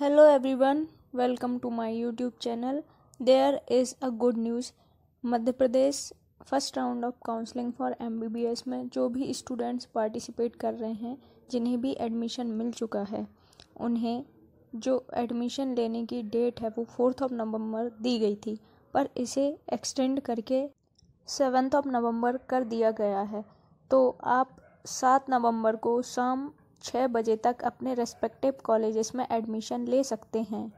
hello everyone welcome to my YouTube channel there is a good news Madhya Pradesh first round of counselling for MBBS में जो भी students participate कर रहे हैं जिन्हें भी एडमिशन मिल चुका है उन्हें जो एडमिशन लेने की डेट है वो फोर्थ ऑफ नवंबर दी गई थी पर इसे एक्सटेंड करके सेवन्थ ऑफ नवंबर कर दिया गया है तो आप सात नवंबर को शाम छः बजे तक अपने रेस्पेक्टिव कॉलेजेस में एडमिशन ले सकते हैं